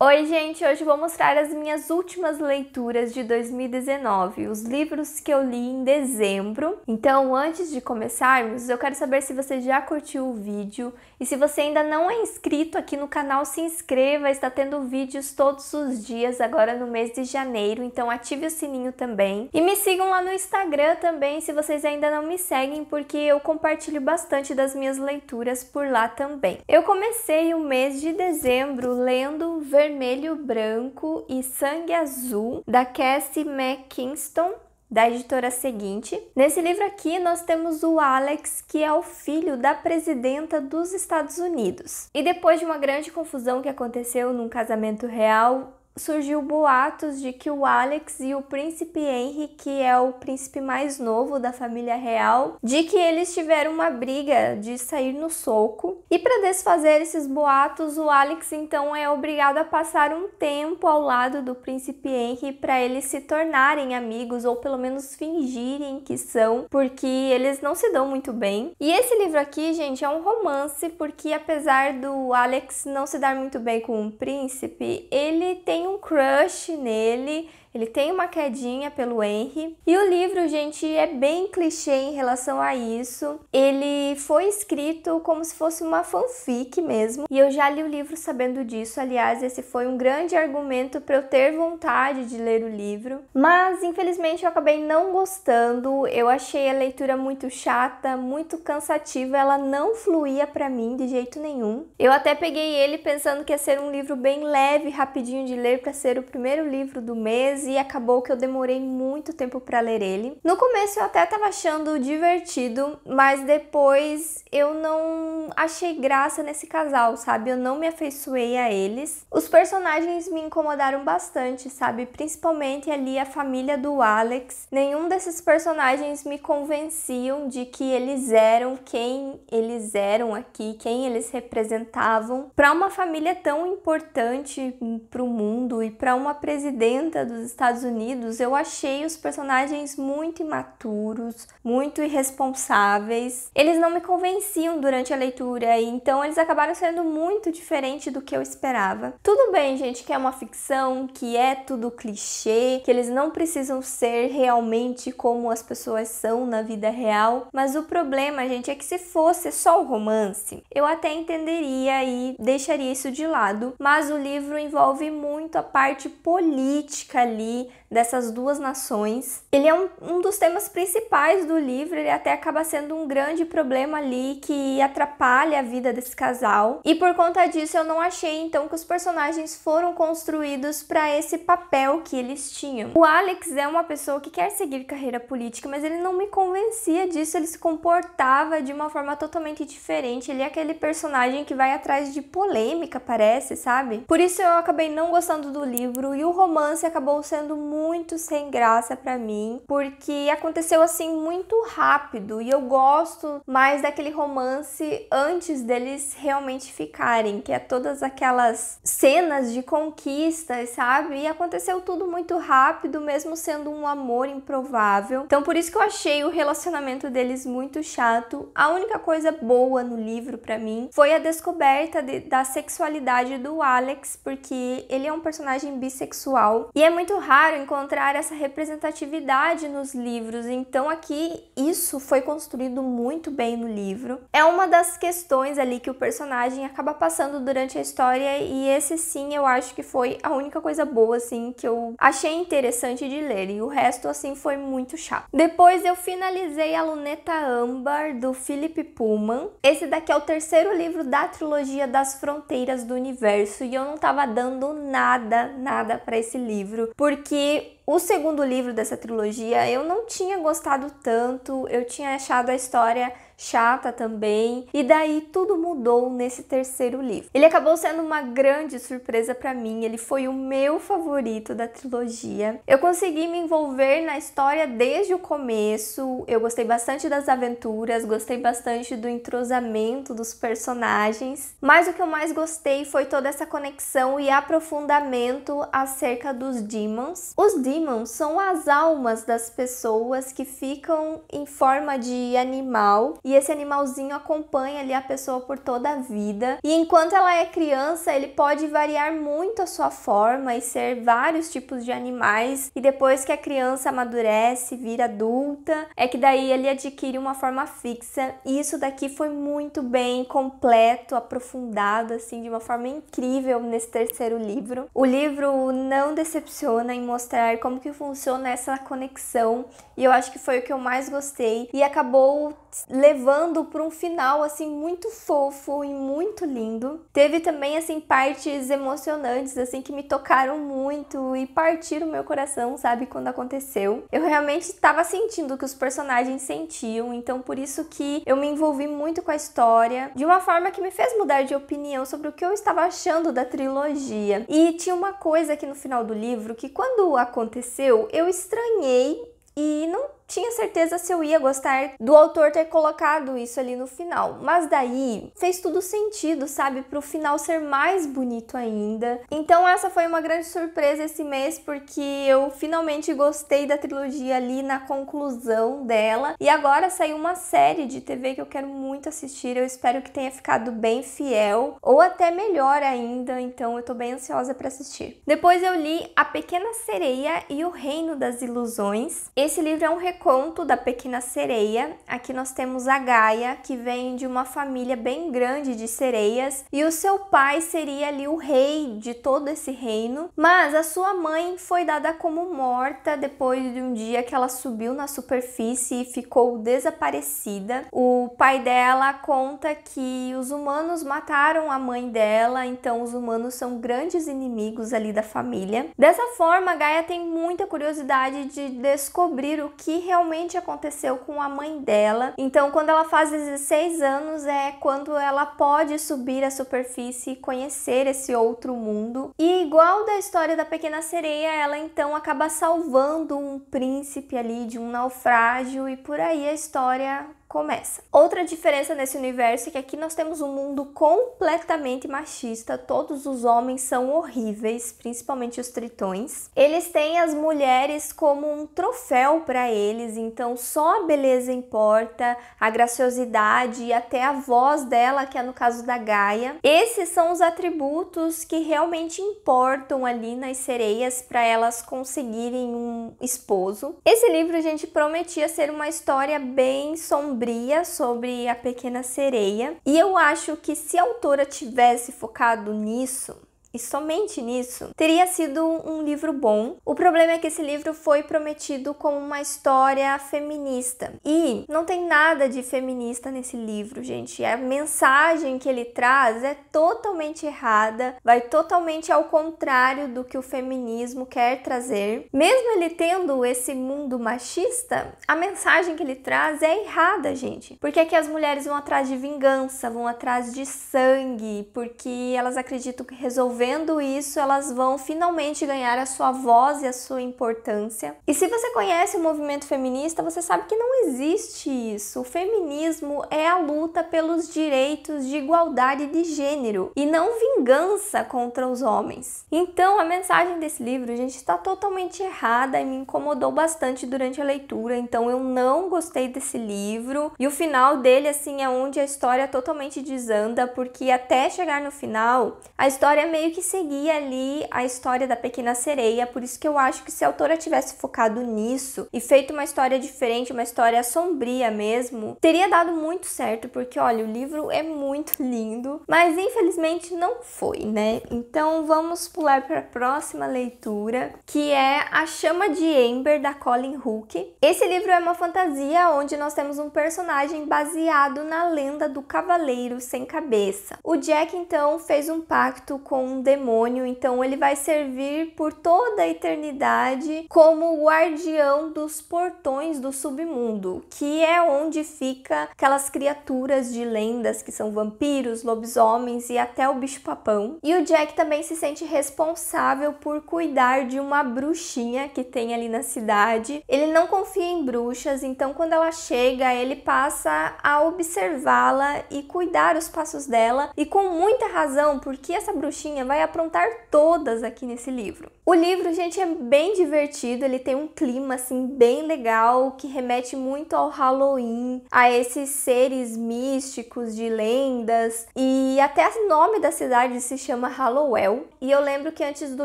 Oi, gente! Hoje vou mostrar as minhas últimas leituras de 2019, os livros que eu li em dezembro. Então, antes de começarmos, eu quero saber se você já curtiu o vídeo e se você ainda não é inscrito aqui no canal, se inscreva, está tendo vídeos todos os dias agora no mês de janeiro, então ative o sininho também. E me sigam lá no Instagram também, se vocês ainda não me seguem, porque eu compartilho bastante das minhas leituras por lá também. Eu comecei o mês de dezembro lendo Ver Vermelho Branco e Sangue Azul, da Cassie McKinston, da editora seguinte. Nesse livro aqui nós temos o Alex, que é o filho da presidenta dos Estados Unidos. E depois de uma grande confusão que aconteceu num casamento real, surgiu boatos de que o Alex e o príncipe Henry, que é o príncipe mais novo da família real, de que eles tiveram uma briga de sair no soco. E para desfazer esses boatos, o Alex então é obrigado a passar um tempo ao lado do príncipe Henry para eles se tornarem amigos ou pelo menos fingirem que são, porque eles não se dão muito bem. E esse livro aqui, gente, é um romance porque apesar do Alex não se dar muito bem com o príncipe, ele tem um crush nele ele tem uma quedinha pelo Henry. E o livro, gente, é bem clichê em relação a isso. Ele foi escrito como se fosse uma fanfic mesmo. E eu já li o livro sabendo disso. Aliás, esse foi um grande argumento para eu ter vontade de ler o livro. Mas, infelizmente, eu acabei não gostando. Eu achei a leitura muito chata, muito cansativa. Ela não fluía para mim de jeito nenhum. Eu até peguei ele pensando que ia ser um livro bem leve, rapidinho de ler, para ser o primeiro livro do mês e acabou que eu demorei muito tempo para ler ele. No começo eu até estava achando divertido, mas depois eu não achei graça nesse casal, sabe? Eu não me afeiçoei a eles. Os personagens me incomodaram bastante, sabe? Principalmente ali a família do Alex. Nenhum desses personagens me convenciam de que eles eram quem eles eram aqui, quem eles representavam. Para uma família tão importante para o mundo e para uma presidenta dos Estados Unidos, eu achei os personagens muito imaturos, muito irresponsáveis. Eles não me convenciam durante a leitura, então eles acabaram sendo muito diferente do que eu esperava. Tudo bem, gente, que é uma ficção, que é tudo clichê, que eles não precisam ser realmente como as pessoas são na vida real, mas o problema, gente, é que se fosse só o romance, eu até entenderia e deixaria isso de lado, mas o livro envolve muito a parte política ali ali dessas duas nações. Ele é um, um dos temas principais do livro, ele até acaba sendo um grande problema ali que atrapalha a vida desse casal. E por conta disso, eu não achei então que os personagens foram construídos para esse papel que eles tinham. O Alex é uma pessoa que quer seguir carreira política, mas ele não me convencia disso, ele se comportava de uma forma totalmente diferente. Ele é aquele personagem que vai atrás de polêmica, parece, sabe? Por isso eu acabei não gostando do livro e o romance acabou sendo muito sem graça para mim, porque aconteceu assim muito rápido e eu gosto mais daquele romance antes deles realmente ficarem, que é todas aquelas cenas de conquistas, sabe? E aconteceu tudo muito rápido, mesmo sendo um amor improvável. Então por isso que eu achei o relacionamento deles muito chato. A única coisa boa no livro para mim foi a descoberta de, da sexualidade do Alex, porque ele é um personagem bissexual e é muito muito raro encontrar essa representatividade nos livros, então aqui isso foi construído muito bem no livro. É uma das questões ali que o personagem acaba passando durante a história e esse sim eu acho que foi a única coisa boa assim que eu achei interessante de ler e o resto assim foi muito chato. Depois eu finalizei a Luneta Âmbar do Philip Pullman. Esse daqui é o terceiro livro da trilogia das Fronteiras do Universo e eu não tava dando nada, nada para esse livro. Por porque o segundo livro dessa trilogia eu não tinha gostado tanto, eu tinha achado a história chata também, e daí tudo mudou nesse terceiro livro. Ele acabou sendo uma grande surpresa para mim, ele foi o meu favorito da trilogia. Eu consegui me envolver na história desde o começo, eu gostei bastante das aventuras, gostei bastante do entrosamento dos personagens, mas o que eu mais gostei foi toda essa conexão e aprofundamento acerca dos Demons. Os Demons queimam são as almas das pessoas que ficam em forma de animal e esse animalzinho acompanha ali a pessoa por toda a vida. E enquanto ela é criança, ele pode variar muito a sua forma e ser vários tipos de animais. E depois que a criança amadurece, vira adulta, é que daí ele adquire uma forma fixa. E isso daqui foi muito bem completo, aprofundado assim de uma forma incrível nesse terceiro livro. O livro não decepciona em mostrar como que funciona essa conexão. E eu acho que foi o que eu mais gostei e acabou levando para um final assim muito fofo e muito lindo. Teve também assim partes emocionantes assim que me tocaram muito e partiram meu coração, sabe, quando aconteceu. Eu realmente estava sentindo o que os personagens sentiam, então por isso que eu me envolvi muito com a história, de uma forma que me fez mudar de opinião sobre o que eu estava achando da trilogia. E tinha uma coisa aqui no final do livro que quando aconteceu, eu estranhei e não tinha certeza se eu ia gostar do autor ter colocado isso ali no final. Mas daí fez tudo sentido, sabe? Pro final ser mais bonito ainda. Então essa foi uma grande surpresa esse mês, porque eu finalmente gostei da trilogia ali na conclusão dela. E agora saiu uma série de TV que eu quero muito assistir. Eu espero que tenha ficado bem fiel, ou até melhor ainda. Então eu tô bem ansiosa para assistir. Depois eu li A Pequena Sereia e o Reino das Ilusões. Esse livro é um conto da Pequena Sereia. Aqui nós temos a Gaia, que vem de uma família bem grande de sereias, e o seu pai seria ali o rei de todo esse reino, mas a sua mãe foi dada como morta depois de um dia que ela subiu na superfície e ficou desaparecida. O pai dela conta que os humanos mataram a mãe dela, então os humanos são grandes inimigos ali da família. Dessa forma, a Gaia tem muita curiosidade de descobrir o que realmente aconteceu com a mãe dela. Então, quando ela faz 16 anos, é quando ela pode subir à superfície e conhecer esse outro mundo. E igual da história da Pequena Sereia, ela então acaba salvando um príncipe ali de um naufrágio e por aí a história começa. Outra diferença nesse universo é que aqui nós temos um mundo completamente machista, todos os homens são horríveis, principalmente os tritões. Eles têm as mulheres como um troféu para eles, então só a beleza importa, a graciosidade e até a voz dela, que é no caso da Gaia. Esses são os atributos que realmente importam ali nas sereias para elas conseguirem um esposo. Esse livro, a gente, prometia ser uma história bem sombria sombria sobre a pequena sereia. E eu acho que se a autora tivesse focado nisso, e somente nisso, teria sido um livro bom. O problema é que esse livro foi prometido como uma história feminista. E não tem nada de feminista nesse livro, gente. A mensagem que ele traz é totalmente errada, vai totalmente ao contrário do que o feminismo quer trazer. Mesmo ele tendo esse mundo machista, a mensagem que ele traz é errada, gente. Porque é que as mulheres vão atrás de vingança, vão atrás de sangue, porque elas acreditam que resolver desenvolvendo isso, elas vão finalmente ganhar a sua voz e a sua importância. E se você conhece o movimento feminista, você sabe que não existe isso. O feminismo é a luta pelos direitos de igualdade de gênero e não vingança contra os homens. Então, a mensagem desse livro, gente, está totalmente errada e me incomodou bastante durante a leitura. Então, eu não gostei desse livro. E o final dele, assim, é onde a história totalmente desanda, porque até chegar no final, a história é meio meio que seguia ali a história da Pequena Sereia, por isso que eu acho que se a autora tivesse focado nisso e feito uma história diferente, uma história sombria mesmo, teria dado muito certo, porque olha, o livro é muito lindo, mas infelizmente não foi, né? Então vamos pular para a próxima leitura, que é A Chama de Ember da Colin Hook. Esse livro é uma fantasia onde nós temos um personagem baseado na lenda do cavaleiro sem cabeça. O Jack então fez um pacto com um demônio, então ele vai servir por toda a eternidade como guardião dos portões do submundo, que é onde fica aquelas criaturas de lendas que são vampiros, lobisomens e até o bicho-papão. E o Jack também se sente responsável por cuidar de uma bruxinha que tem ali na cidade. Ele não confia em bruxas, então quando ela chega, ele passa a observá-la e cuidar os passos dela, e com muita razão, porque essa bruxinha vai aprontar todas aqui nesse livro. O livro, gente, é bem divertido, ele tem um clima assim bem legal que remete muito ao Halloween, a esses seres místicos de lendas e até o nome da cidade se chama Hallowell. E eu lembro que antes do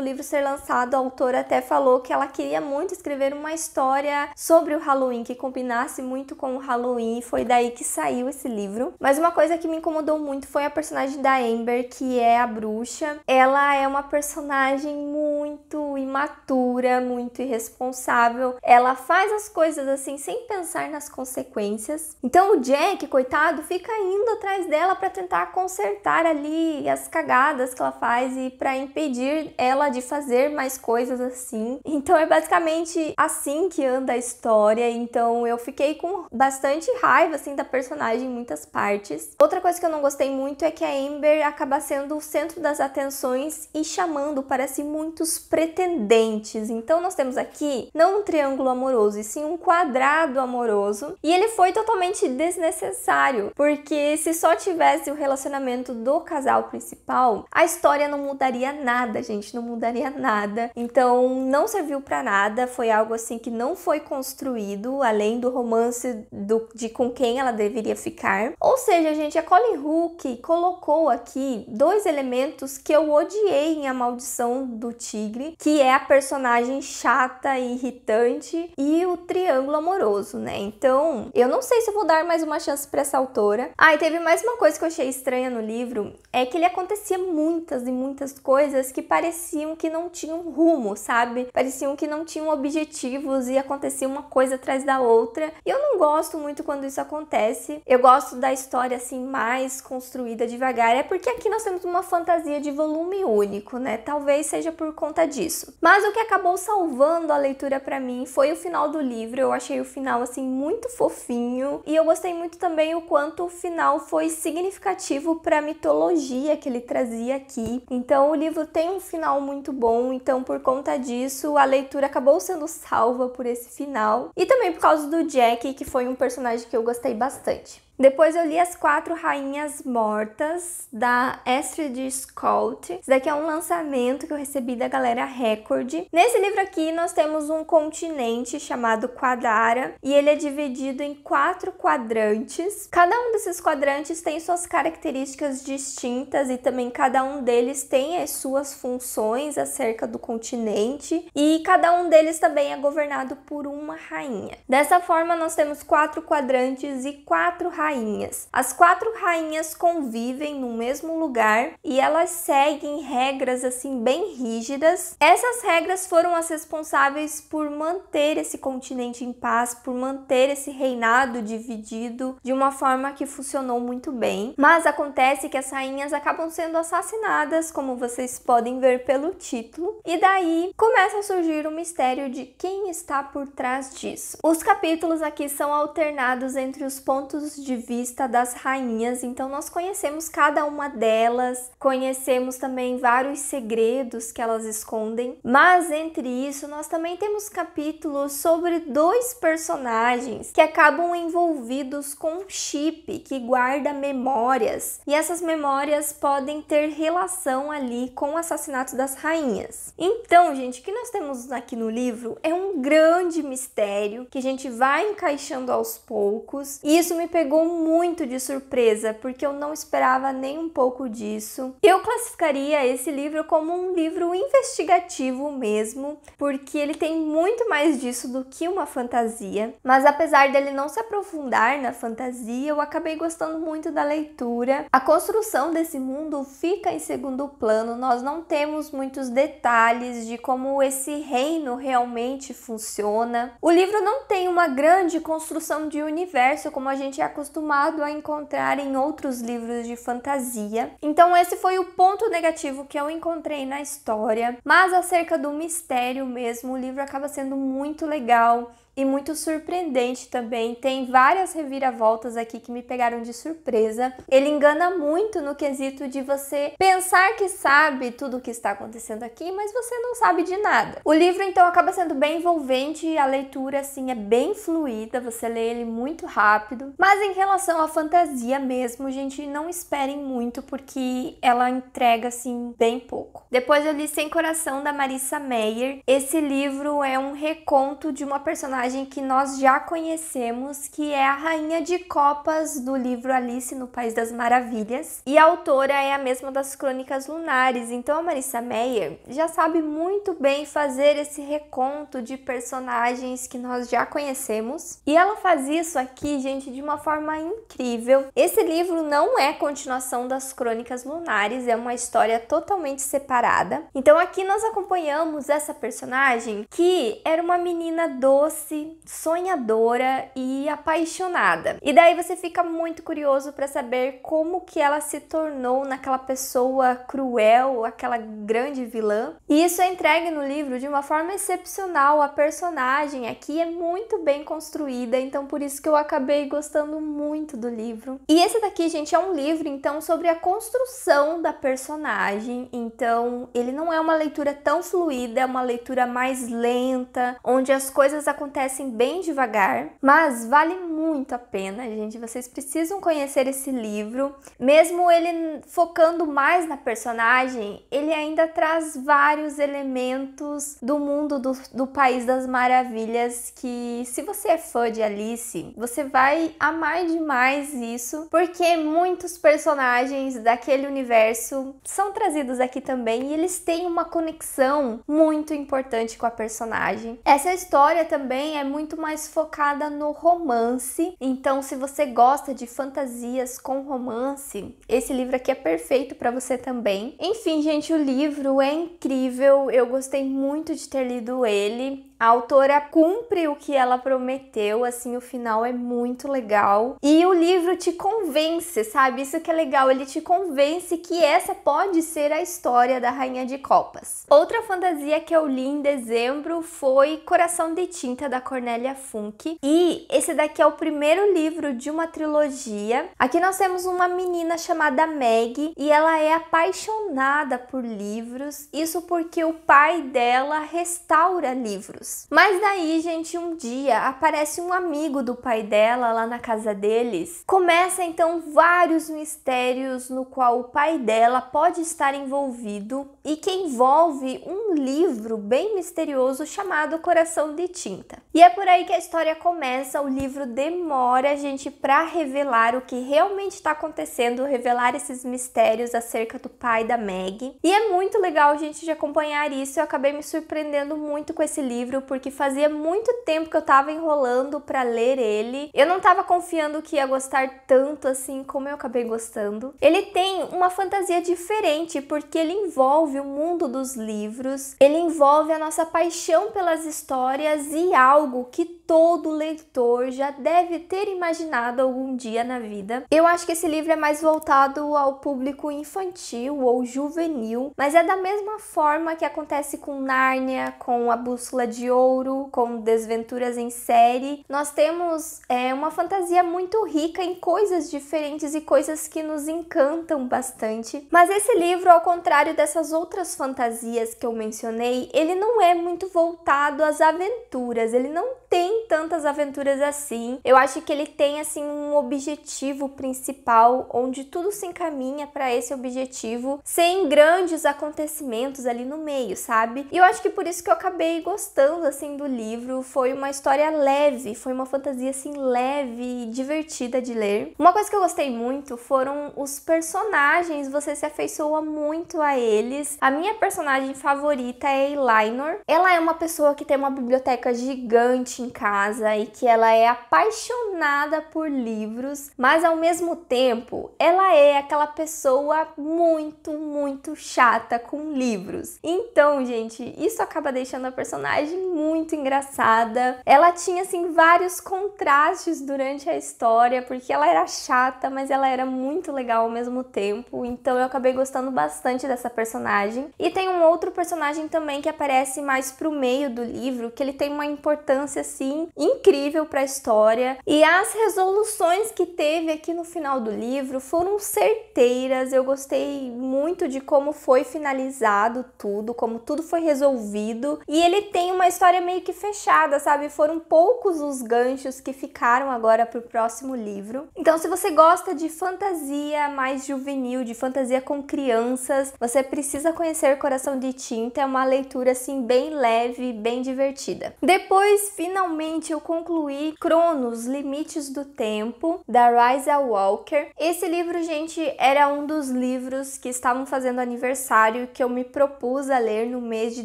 livro ser lançado, a autora até falou que ela queria muito escrever uma história sobre o Halloween que combinasse muito com o Halloween, e foi daí que saiu esse livro. Mas uma coisa que me incomodou muito foi a personagem da Amber, que é a bruxa ela é uma personagem muito imatura, muito irresponsável. Ela faz as coisas assim sem pensar nas consequências. Então o Jack, coitado, fica indo atrás dela para tentar consertar ali as cagadas que ela faz e para impedir ela de fazer mais coisas assim. Então é basicamente assim que anda a história. Então eu fiquei com bastante raiva assim da personagem em muitas partes. Outra coisa que eu não gostei muito é que a Amber acaba sendo o centro das atenções e chamando para si muitos pretendentes. Então nós temos aqui não um triângulo amoroso, e sim um quadrado amoroso. E ele foi totalmente desnecessário, porque se só tivesse o relacionamento do casal principal, a história não mudaria nada, gente, não mudaria nada. Então não serviu para nada, foi algo assim que não foi construído além do romance do, de com quem ela deveria ficar. Ou seja, gente, a Colin Hook colocou aqui dois elementos que eu odiei em A Maldição do Tigre, que é a personagem chata e irritante e o triângulo amoroso, né? Então, eu não sei se vou dar mais uma chance para essa autora. Ah, e teve mais uma coisa que eu achei estranha no livro, é que ele acontecia muitas e muitas coisas que pareciam que não tinham rumo, sabe? Pareciam que não tinham objetivos e acontecia uma coisa atrás da outra. E eu não gosto muito quando isso acontece. Eu gosto da história assim mais construída devagar. É porque aqui nós temos uma fantasia de volume volume único, né? Talvez seja por conta disso. Mas o que acabou salvando a leitura para mim foi o final do livro. Eu achei o final assim muito fofinho e eu gostei muito também o quanto o final foi significativo para a mitologia que ele trazia aqui. Então o livro tem um final muito bom, então por conta disso a leitura acabou sendo salva por esse final. E também por causa do Jack, que foi um personagem que eu gostei bastante. Depois eu li As Quatro Rainhas Mortas, da Astrid Scott. Esse daqui é um lançamento que eu recebi da Galera Record. Nesse livro aqui nós temos um continente chamado Quadara e ele é dividido em quatro quadrantes. Cada um desses quadrantes tem suas características distintas e também cada um deles tem as suas funções acerca do continente e cada um deles também é governado por uma rainha. Dessa forma nós temos quatro quadrantes e quatro rainhas rainhas. As quatro rainhas convivem no mesmo lugar e elas seguem regras assim bem rígidas. Essas regras foram as responsáveis por manter esse continente em paz, por manter esse reinado dividido de uma forma que funcionou muito bem. Mas acontece que as rainhas acabam sendo assassinadas, como vocês podem ver pelo título, e daí começa a surgir o mistério de quem está por trás disso. Os capítulos aqui são alternados entre os pontos de de vista das rainhas, então nós conhecemos cada uma delas, conhecemos também vários segredos que elas escondem, mas entre isso nós também temos capítulos sobre dois personagens que acabam envolvidos com um chip que guarda memórias, e essas memórias podem ter relação ali com o assassinato das rainhas. Então, gente, o que nós temos aqui no livro é um grande mistério que a gente vai encaixando aos poucos, e isso me pegou pegou muito de surpresa, porque eu não esperava nem um pouco disso. Eu classificaria esse livro como um livro investigativo mesmo, porque ele tem muito mais disso do que uma fantasia. Mas apesar dele não se aprofundar na fantasia, eu acabei gostando muito da leitura. A construção desse mundo fica em segundo plano, nós não temos muitos detalhes de como esse reino realmente funciona. O livro não tem uma grande construção de universo como a gente é acostumado acostumado a encontrar em outros livros de fantasia. Então, esse foi o ponto negativo que eu encontrei na história. Mas acerca do mistério mesmo, o livro acaba sendo muito legal e muito surpreendente também. Tem várias reviravoltas aqui que me pegaram de surpresa. Ele engana muito no quesito de você pensar que sabe tudo o que está acontecendo aqui, mas você não sabe de nada. O livro então acaba sendo bem envolvente, a leitura assim é bem fluida, você lê ele muito rápido. Mas em relação à fantasia mesmo, gente, não esperem muito porque ela entrega assim bem pouco. Depois eu li Sem Coração da Marissa Meyer. Esse livro é um reconto de uma personagem personagem que nós já conhecemos, que é a rainha de copas do livro Alice no País das Maravilhas, e a autora é a mesma das Crônicas Lunares. Então a Marissa Meyer já sabe muito bem fazer esse reconto de personagens que nós já conhecemos, e ela faz isso aqui, gente, de uma forma incrível. Esse livro não é continuação das Crônicas Lunares, é uma história totalmente separada. Então aqui nós acompanhamos essa personagem que era uma menina doce doce, sonhadora e apaixonada. E daí você fica muito curioso para saber como que ela se tornou naquela pessoa cruel, aquela grande vilã. E isso é entregue no livro de uma forma excepcional. A personagem aqui é muito bem construída, então por isso que eu acabei gostando muito do livro. E esse daqui, gente, é um livro então sobre a construção da personagem. Então, ele não é uma leitura tão fluida, é uma leitura mais lenta, onde as coisas acontecem aparecem bem devagar, mas vale muito a pena, gente. Vocês precisam conhecer esse livro. Mesmo ele focando mais na personagem, ele ainda traz vários elementos do mundo do, do País das Maravilhas que, se você é fã de Alice, você vai amar demais isso, porque muitos personagens daquele universo são trazidos aqui também e eles têm uma conexão muito importante com a personagem. Essa história também é muito mais focada no romance. Então, se você gosta de fantasias com romance, esse livro aqui é perfeito para você também. Enfim, gente, o livro é incrível. Eu gostei muito de ter lido ele. A autora cumpre o que ela prometeu, assim, o final é muito legal. E o livro te convence, sabe? Isso que é legal, ele te convence que essa pode ser a história da Rainha de Copas. Outra fantasia que eu li em dezembro foi Coração de Tinta, da Cornélia Funk. E esse daqui é o primeiro livro de uma trilogia. Aqui nós temos uma menina chamada Meg e ela é apaixonada por livros. Isso porque o pai dela restaura livros. Mas daí, gente, um dia aparece um amigo do pai dela lá na casa deles. Começa então vários mistérios no qual o pai dela pode estar envolvido e que envolve um livro bem misterioso chamado Coração de Tinta. E é por aí que a história começa. O livro demora, gente, para revelar o que realmente está acontecendo, revelar esses mistérios acerca do pai da Meg. E é muito legal, gente, de acompanhar isso. Eu acabei me surpreendendo muito com esse livro, porque fazia muito tempo que eu tava enrolando para ler ele. Eu não tava confiando que ia gostar tanto assim como eu acabei gostando. Ele tem uma fantasia diferente porque ele envolve o mundo dos livros, ele envolve a nossa paixão pelas histórias e algo que todo leitor já deve ter imaginado algum dia na vida. Eu acho que esse livro é mais voltado ao público infantil ou juvenil, mas é da mesma forma que acontece com Nárnia, com A Bússola de Ouro, com Desventuras em Série. Nós temos é, uma fantasia muito rica em coisas diferentes e coisas que nos encantam bastante. Mas esse livro, ao contrário dessas outras fantasias que eu mencionei, ele não é muito voltado às aventuras, ele não tem tantas aventuras assim. Eu acho que ele tem assim um objetivo principal onde tudo se encaminha para esse objetivo, sem grandes acontecimentos ali no meio, sabe? E eu acho que por isso que eu acabei gostando assim do livro, foi uma história leve, foi uma fantasia assim leve e divertida de ler. Uma coisa que eu gostei muito foram os personagens, você se afeiçoa muito a eles. A minha personagem favorita é Elinor. Ela é uma pessoa que tem uma biblioteca gigante em casa e que ela é apaixonada por livros, mas ao mesmo tempo ela é aquela pessoa muito, muito chata com livros. Então, gente, isso acaba deixando a personagem muito engraçada. Ela tinha assim vários contrastes durante a história, porque ela era chata, mas ela era muito legal ao mesmo tempo. Então eu acabei gostando bastante dessa personagem. E tem um outro personagem também que aparece mais pro meio do livro, que ele tem uma importância assim incrível para a história e as resoluções que teve aqui no final do livro foram certeiras. Eu gostei muito de como foi finalizado tudo, como tudo foi resolvido e ele tem uma história meio que fechada, sabe? Foram poucos os ganchos que ficaram agora para o próximo livro. Então, se você gosta de fantasia mais juvenil, de fantasia com crianças, você precisa conhecer Coração de Tinta. É uma leitura assim bem leve, bem divertida. Depois, finalmente eu concluí Cronos, Limites do Tempo, da Ryza Walker. Esse livro, gente, era um dos livros que estavam fazendo aniversário que eu me propus a ler no mês de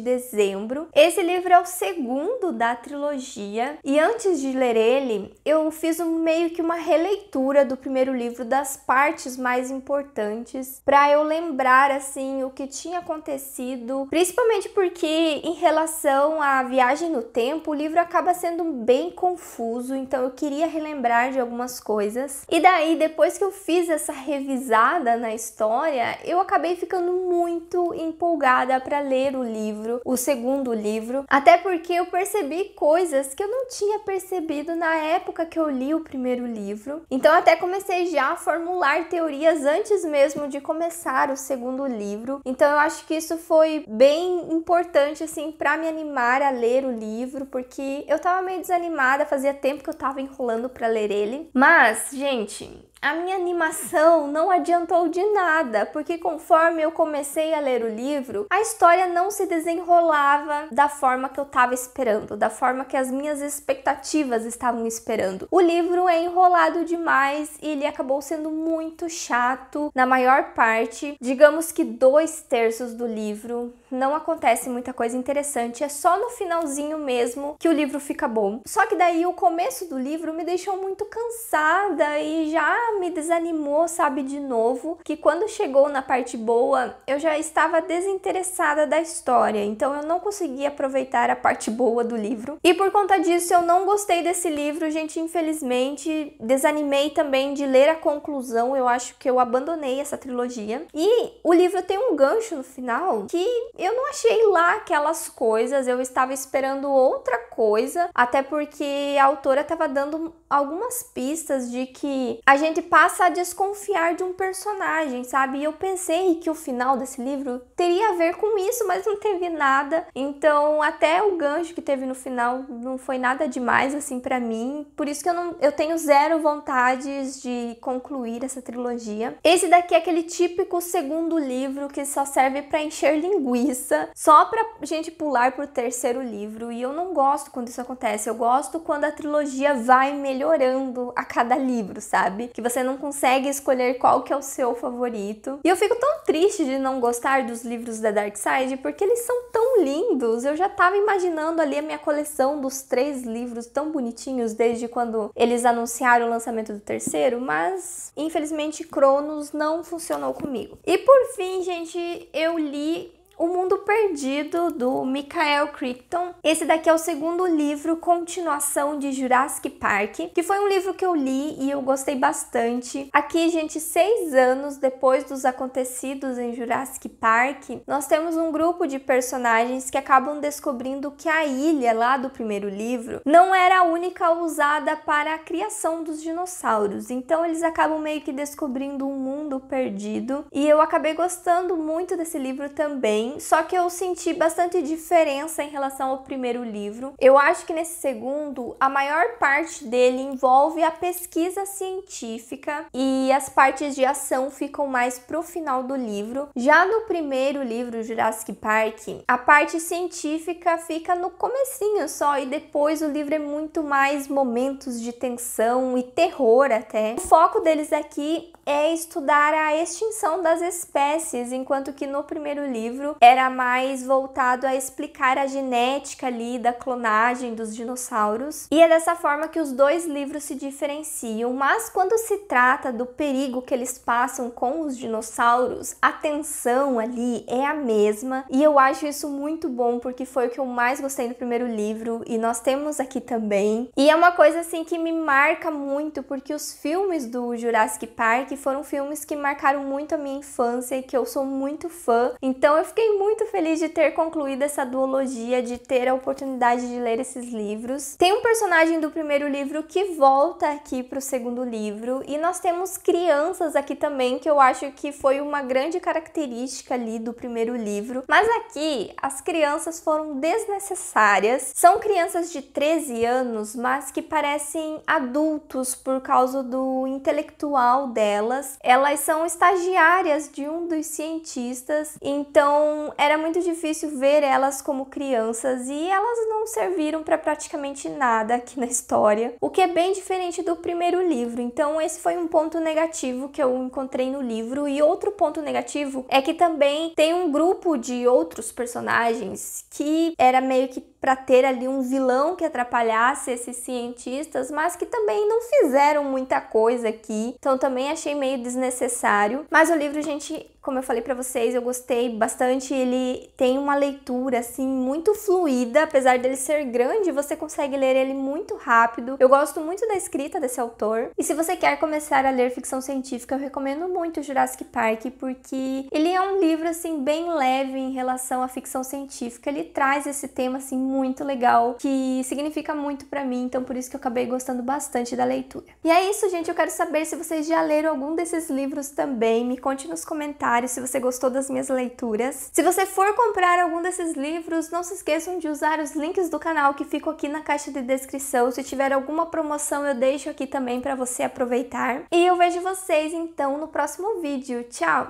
dezembro. Esse livro é o segundo da trilogia e antes de ler ele, eu fiz um, meio que uma releitura do primeiro livro das partes mais importantes para eu lembrar assim o que tinha acontecido, principalmente porque em relação à viagem no tempo, o livro acaba sendo bem confuso, então eu queria relembrar de algumas coisas. E daí, depois que eu fiz essa revisada na história, eu acabei ficando muito empolgada para ler o livro, o segundo livro, até porque eu percebi coisas que eu não tinha percebido na época que eu li o primeiro livro. Então, até comecei já a formular teorias antes mesmo de começar o segundo livro. Então, eu acho que isso foi bem importante assim para me animar a ler o livro, porque eu tava tava meio desanimada, fazia tempo que eu tava enrolando para ler ele. Mas, gente, a minha animação não adiantou de nada, porque conforme eu comecei a ler o livro, a história não se desenrolava da forma que eu estava esperando, da forma que as minhas expectativas estavam esperando. O livro é enrolado demais e ele acabou sendo muito chato na maior parte, digamos que dois terços do livro não acontece muita coisa interessante, é só no finalzinho mesmo que o livro fica bom. Só que daí o começo do livro me deixou muito cansada e já me desanimou, sabe, de novo, que quando chegou na parte boa, eu já estava desinteressada da história, então eu não consegui aproveitar a parte boa do livro. E por conta disso eu não gostei desse livro, gente, infelizmente, desanimei também de ler a conclusão, eu acho que eu abandonei essa trilogia. E o livro tem um gancho no final que eu não achei lá aquelas coisas, eu estava esperando outra coisa, até porque a autora estava dando algumas pistas de que a gente passa a desconfiar de um personagem, sabe? E eu pensei que o final desse livro teria a ver com isso, mas não teve nada. Então, até o gancho que teve no final não foi nada demais assim para mim. Por isso que eu não eu tenho zero vontades de concluir essa trilogia. Esse daqui é aquele típico segundo livro que só serve para encher linguiça preguiça só pra gente pular pro terceiro livro. E eu não gosto quando isso acontece. Eu gosto quando a trilogia vai melhorando a cada livro, sabe? Que você não consegue escolher qual que é o seu favorito. E eu fico tão triste de não gostar dos livros da Dark Side porque eles são tão lindos. Eu já tava imaginando ali a minha coleção dos três livros tão bonitinhos desde quando eles anunciaram o lançamento do terceiro, mas infelizmente Cronos não funcionou comigo. E por fim, gente, eu li o Mundo Perdido, do Michael Crichton. Esse daqui é o segundo livro, continuação de Jurassic Park, que foi um livro que eu li e eu gostei bastante. Aqui, gente, seis anos depois dos acontecidos em Jurassic Park, nós temos um grupo de personagens que acabam descobrindo que a ilha lá do primeiro livro não era a única usada para a criação dos dinossauros. Então, eles acabam meio que descobrindo um mundo perdido. E eu acabei gostando muito desse livro também assim, só que eu senti bastante diferença em relação ao primeiro livro. Eu acho que nesse segundo, a maior parte dele envolve a pesquisa científica e as partes de ação ficam mais pro final do livro. Já no primeiro livro, Jurassic Park, a parte científica fica no comecinho só e depois o livro é muito mais momentos de tensão e terror até. O foco deles aqui é estudar a extinção das espécies, enquanto que no primeiro livro era mais voltado a explicar a genética ali da clonagem dos dinossauros. E é dessa forma que os dois livros se diferenciam, mas quando se trata do perigo que eles passam com os dinossauros, a tensão ali é a mesma. E eu acho isso muito bom porque foi o que eu mais gostei do primeiro livro e nós temos aqui também. E é uma coisa assim que me marca muito porque os filmes do Jurassic Park foram filmes que marcaram muito a minha infância e que eu sou muito fã. Então eu fiquei muito feliz de ter concluído essa duologia, de ter a oportunidade de ler esses livros. Tem um personagem do primeiro livro que volta aqui para o segundo livro, e nós temos crianças aqui também, que eu acho que foi uma grande característica ali do primeiro livro. Mas aqui as crianças foram desnecessárias. São crianças de 13 anos, mas que parecem adultos por causa do intelectual delas. Elas são estagiárias de um dos cientistas, então então, era muito difícil ver elas como crianças e elas não serviram para praticamente nada aqui na história, o que é bem diferente do primeiro livro. Então, esse foi um ponto negativo que eu encontrei no livro. E outro ponto negativo é que também tem um grupo de outros personagens que era meio que para ter ali um vilão que atrapalhasse esses cientistas, mas que também não fizeram muita coisa aqui. Então também achei meio desnecessário. Mas o livro, gente, como eu falei para vocês, eu gostei bastante. Ele tem uma leitura assim muito fluida, apesar dele ser grande, você consegue ler ele muito rápido. Eu gosto muito da escrita desse autor. E se você quer começar a ler ficção científica, eu recomendo muito Jurassic Park porque ele é um livro assim bem leve em relação à ficção científica. Ele traz esse tema assim muito legal, que significa muito para mim, então por isso que eu acabei gostando bastante da leitura. E é isso, gente, eu quero saber se vocês já leram algum desses livros também, me conte nos comentários se você gostou das minhas leituras. Se você for comprar algum desses livros, não se esqueçam de usar os links do canal que ficam aqui na caixa de descrição, se tiver alguma promoção eu deixo aqui também para você aproveitar. E eu vejo vocês então no próximo vídeo. Tchau!